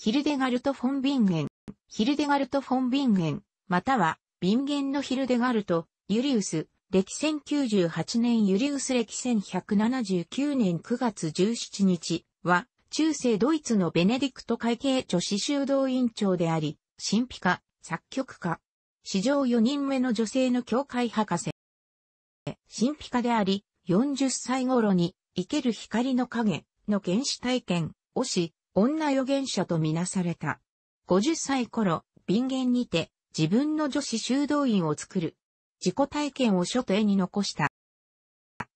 ヒルデガルト・フォン・ビンゲン、ヒルデガルト・フォン・ビンゲン、または、ビンゲンのヒルデガルト、ユリウス、歴1098年ユリウス歴1179年9月17日は、中世ドイツのベネディクト会計女子修道院長であり、神秘家、作曲家。史上4人目の女性の教会博士。神秘家であり、40歳頃に、生ける光の影の原始体験をし、女預言者とみなされた。50歳頃、便ンにて自分の女子修道院を作る。自己体験を書と絵に残した。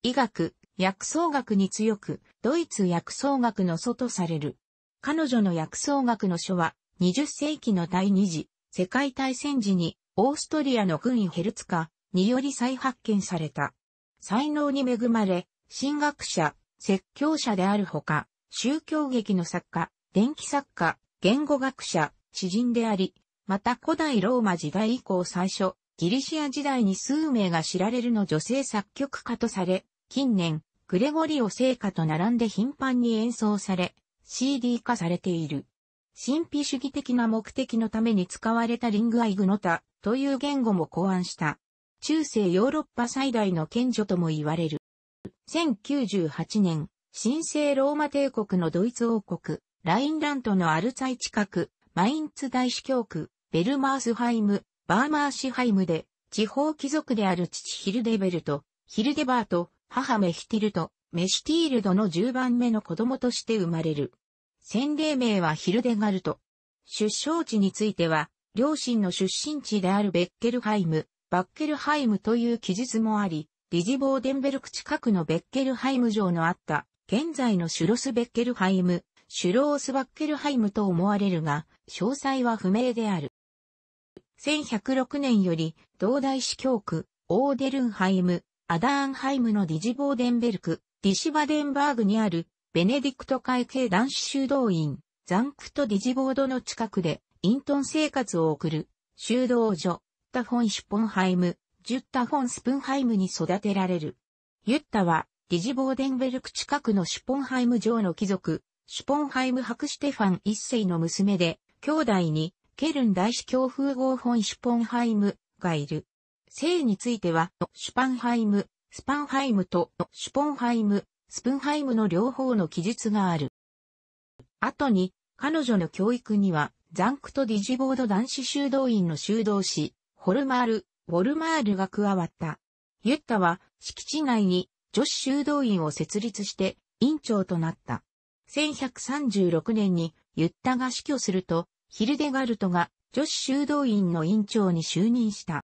医学、薬草学に強く、ドイツ薬草学の祖とされる。彼女の薬草学の書は、20世紀の第2次、世界大戦時に、オーストリアの軍医ヘルツカにより再発見された。才能に恵まれ、神学者、説教者であるほか、宗教劇の作家、伝記作家、言語学者、詩人であり、また古代ローマ時代以降最初、ギリシア時代に数名が知られるの女性作曲家とされ、近年、グレゴリオ聖歌と並んで頻繁に演奏され、CD 化されている。神秘主義的な目的のために使われたリングアイグノタという言語も考案した。中世ヨーロッパ最大の賢女とも言われる。1098年、神聖ローマ帝国のドイツ王国、ラインラントのアルツァイ近く、マインツ大司教区、ベルマースハイム、バーマーシハイムで、地方貴族である父ヒルデベルト、ヒルデバート、母メヒティルト、メシティールドの10番目の子供として生まれる。洗礼名はヒルデガルト。出生地については、両親の出身地であるベッケルハイム、バッケルハイムという記述もあり、リジボーデンベルク近くのベッケルハイム城のあった現在のシュロスベッケルハイム、シュロースバッケルハイムと思われるが、詳細は不明である。1106年より、同大司教区、オーデルンハイム、アダーンハイムのディジボーデンベルク、ディシバデンバーグにある、ベネディクト会系男子修道院、ザンクトディジボードの近くで、イントン生活を送る、修道所、タフォンシュポンハイム、ジュッタフォンスプンハイムに育てられる。ユッタは、ィジボーデンベルク近くのシュポンハイム城の貴族、シュポンハイム博士テファン一世の娘で、兄弟に、ケルン大司教風合本シュポンハイムがいる。姓については、シュパンハイム、スパンハイムと、シュポンハイム、スプンハイムの両方の記述がある。後に、彼女の教育には、ザンクとディジボード男子修道院の修道士、ホルマール、ウォルマールが加わった。ユッタは、敷地内に女子修道院を設立して院長となった。1136年にユッタが死去すると、ヒルデガルトが女子修道院の院長に就任した。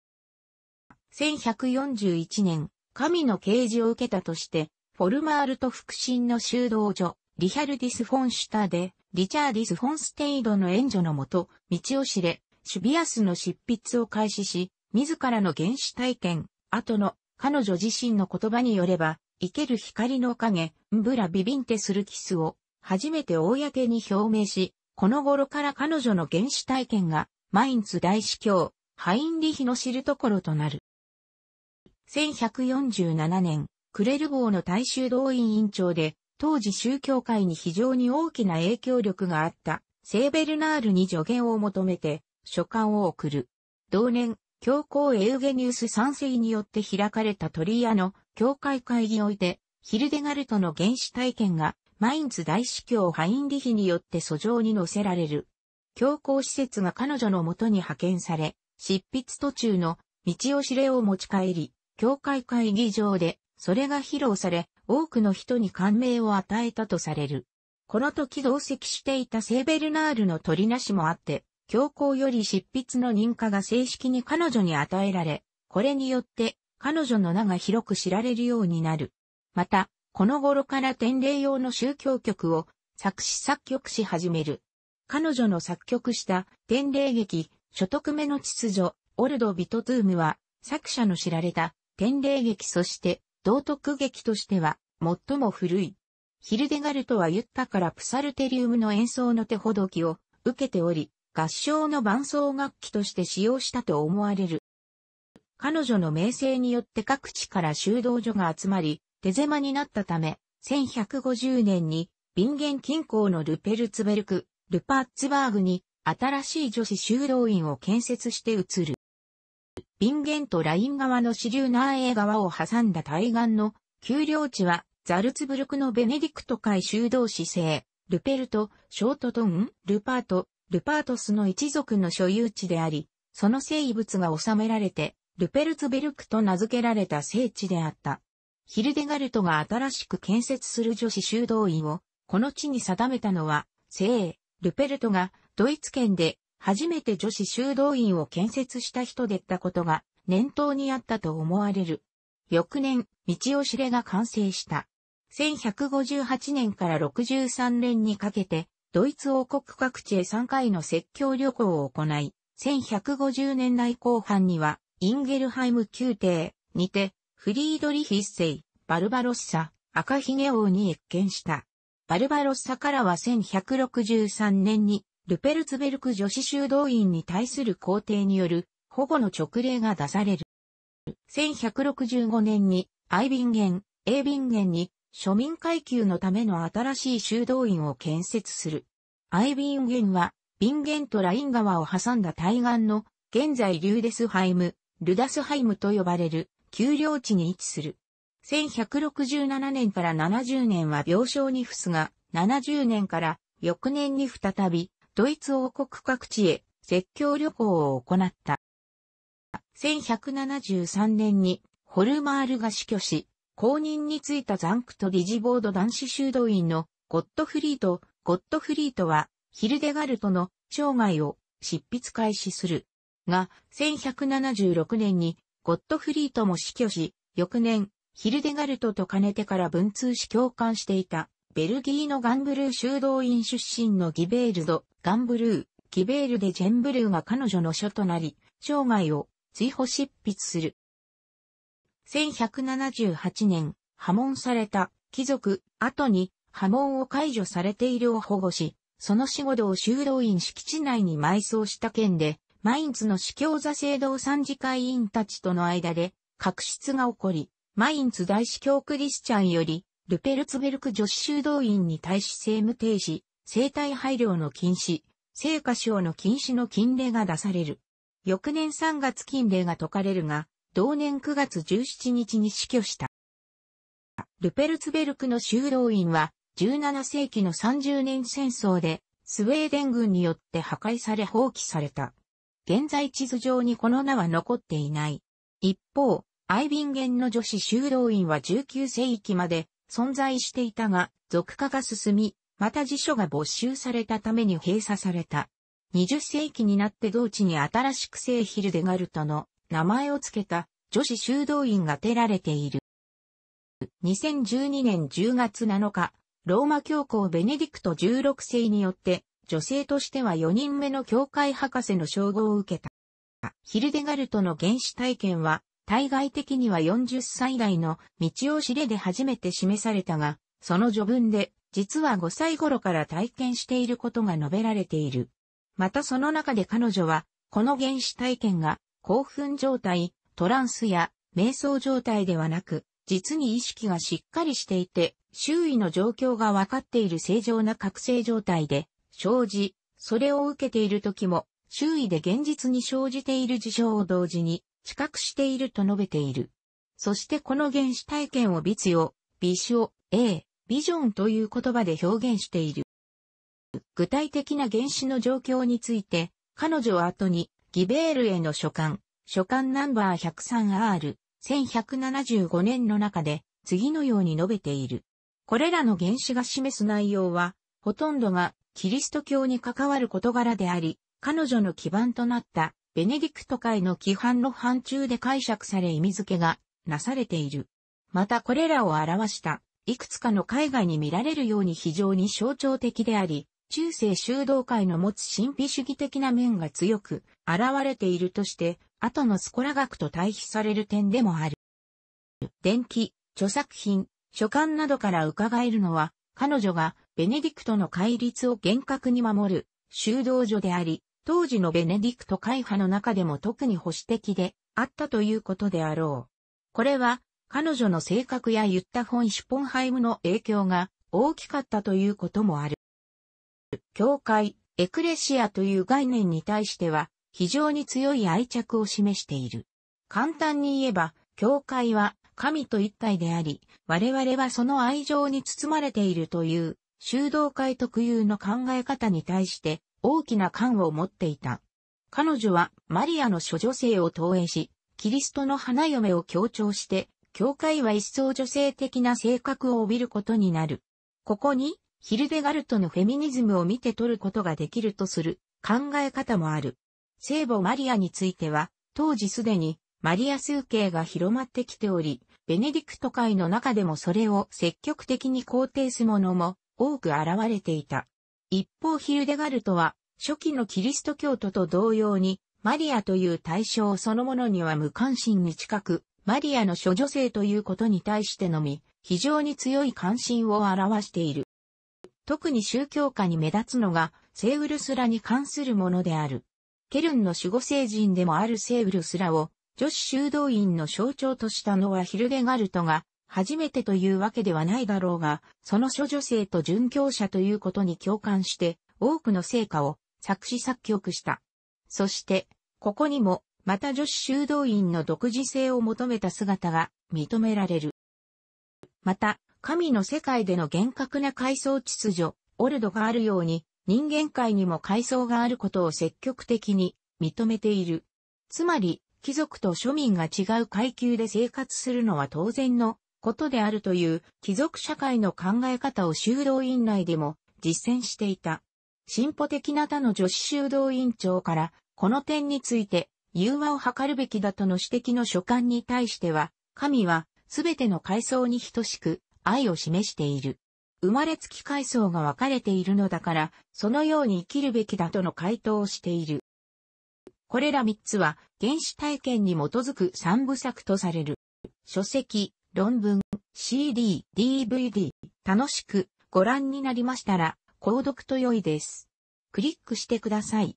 1141年、神の啓示を受けたとして、フォルマールト腹心の修道所、リヒャルディス・フォンシュタで、リチャーディス・フォンステイドの援助のもと、道を知れ、シュビアスの執筆を開始し、自らの原始体験、後の彼女自身の言葉によれば、生ける光の影、ブラビビンテするキスを、初めて公に表明し、この頃から彼女の原始体験が、マインツ大司教、ハインリヒの知るところとなる。1147年、クレル号の大衆動員委員長で、当時宗教界に非常に大きな影響力があった、セーベルナールに助言を求めて、書簡を送る。同年、教皇エウゲニウス三世によって開かれた鳥屋の教会会議において、ヒルデガルトの原始体験が、マインツ大司教ハインリヒによって訴状に載せられる。教皇施設が彼女のもとに派遣され、執筆途中の道を知れを持ち帰り、教会会議場で、それが披露され、多くの人に感銘を与えたとされる。この時同席していたセーベルナールの鳥なしもあって、教皇より執筆の認可が正式に彼女に与えられ、これによって彼女の名が広く知られるようになる。また、この頃から典礼用の宗教曲を作詞作曲し始める。彼女の作曲した典礼劇、所得目の秩序、オルド・ビトトゥームは、作者の知られた典礼劇そして道徳劇としては最も古い。ヒルデガルトは言ったからプサルテリウムの演奏の手ほどきを受けており、合唱の伴奏楽器として使用したと思われる。彼女の名声によって各地から修道所が集まり、手狭になったため、1150年に、ビンゲン近郊のルペルツベルク、ルパッツバーグに、新しい女子修道院を建設して移る。ビンゲンとライン側の支流ナーエ川を挟んだ対岸の丘陵地は、ザルツブルクのベネディクト会修道士制、ルペルト、ショートトン、ルパート、ルパートスの一族の所有地であり、その生物が収められて、ルペルツベルクと名付けられた聖地であった。ヒルデガルトが新しく建設する女子修道院を、この地に定めたのは、聖、ルペルトがドイツ圏で初めて女子修道院を建設した人でったことが念頭にあったと思われる。翌年、道を知れが完成した。1158年から63年にかけて、ドイツ王国各地へ3回の説教旅行を行い、1150年代後半には、インゲルハイム宮廷にて、フリードリヒ一世、バルバロッサ、赤ひげ王に謁見した。バルバロッサからは1163年に、ルペルツベルク女子修道院に対する皇帝による保護の勅令が出される。1165年に、アイビンゲン、エイビンゲンに庶民階級のための新しい修道院を建設する。アイビンゲンは、ビンゲンとライン川を挟んだ対岸の、現在リューデスハイム、ルダスハイムと呼ばれる、丘陵地に位置する。1167年から70年は病床に伏すが、70年から翌年に再び、ドイツ王国各地へ説教旅行を行った。1173年にホルマールが死去し、後任についたザンクト理事ボード男子修道院のゴットフリート、ゴットフリートはヒルデガルトの生涯を執筆開始する。が、1176年にゴットフリートも死去し、翌年、ヒルデガルトと兼ねてから文通し共感していた、ベルギーのガンブルー修道院出身のギベールド、ガンブルー、ギベールでジェンブルーが彼女の書となり、生涯を追放執筆する。1178年、破門された貴族、後に破門を解除されているを保護し、その仕事を修道院敷地内に埋葬した件で、マインツの司教座聖堂参事会員たちとの間で、確執が起こり、マインツ大司教クリスチャンより、ルペルツベルク女子修道院に対し政務停止、生体配慮の禁止、聖火賞の禁止の禁令が出される。翌年3月禁令が解かれるが、同年9月17日に死去した。ルペルツベルクの修道院は、17世紀の30年戦争で、スウェーデン軍によって破壊され放棄された。現在地図上にこの名は残っていない。一方、アイビンゲンの女子修道院は19世紀まで存在していたが、俗化が進み、また辞書が没収されたために閉鎖された。20世紀になって同地に新しく聖ヒルデガルトの名前を付けた女子修道院が建られている。2012年10月7日、ローマ教皇ベネディクト16世によって、女性としては4人目の教会博士の称号を受けた。ヒルデガルトの原始体験は、対外的には40歳代の道を知れで初めて示されたが、その序文で、実は5歳頃から体験していることが述べられている。またその中で彼女は、この原始体験が興奮状態、トランスや瞑想状態ではなく、実に意識がしっかりしていて、周囲の状況がわかっている正常な覚醒状態で生じ、それを受けている時も、周囲で現実に生じている事象を同時に、知覚していると述べている。そしてこの原始体験をビツヨ、ビシ A、ビジョンという言葉で表現している。具体的な原始の状況について、彼女は後にギベールへの書簡、書簡ナンバー 103R1175 年の中で次のように述べている。これらの原子が示す内容は、ほとんどがキリスト教に関わる事柄であり、彼女の基盤となったベネディクト会の規範の範疇で解釈され意味付けがなされている。またこれらを表したいくつかの絵画に見られるように非常に象徴的であり、中世修道会の持つ神秘主義的な面が強く現れているとして、後のスコラ学と対比される点でもある。伝記、著作品、書簡などから伺えるのは、彼女がベネディクトの戒律を厳格に守る修道女であり、当時のベネディクト会派の中でも特に保守的であったということであろう。これは、彼女の性格や言った本シュポンハイムの影響が大きかったということもある。教会、エクレシアという概念に対しては非常に強い愛着を示している。簡単に言えば、教会は神と一体であり、我々はその愛情に包まれているという修道会特有の考え方に対して大きな感を持っていた。彼女はマリアの諸女性を投影し、キリストの花嫁を強調して、教会は一層女性的な性格を帯びることになる。ここに、ヒルデガルトのフェミニズムを見て取ることができるとする考え方もある。聖母マリアについては、当時すでにマリア数形が広まってきており、ベネディクト会の中でもそれを積極的に肯定するものも多く現れていた。一方ヒルデガルトは、初期のキリスト教徒と同様に、マリアという対象そのものには無関心に近く、マリアの諸女性ということに対してのみ、非常に強い関心を表している。特に宗教家に目立つのが、セウルスラに関するものである。ケルンの守護聖人でもあるセウルスラを、女子修道院の象徴としたのはヒルデガルトが、初めてというわけではないだろうが、その諸女性と殉教者ということに共感して、多くの成果を作詞作曲した。そして、ここにも、また女子修道院の独自性を求めた姿が認められる。また、神の世界での厳格な階層秩序、オルドがあるように、人間界にも階層があることを積極的に認めている。つまり、貴族と庶民が違う階級で生活するのは当然のことであるという貴族社会の考え方を修道院内でも実践していた。進歩的な他の女子修道院長からこの点について融和を図るべきだとの指摘の書簡に対しては、神はすべての階層に等しく愛を示している。生まれつき階層が分かれているのだから、そのように生きるべきだとの回答をしている。これら3つは原始体験に基づく3部作とされる。書籍、論文、CD、DVD、楽しくご覧になりましたら、購読と良いです。クリックしてください。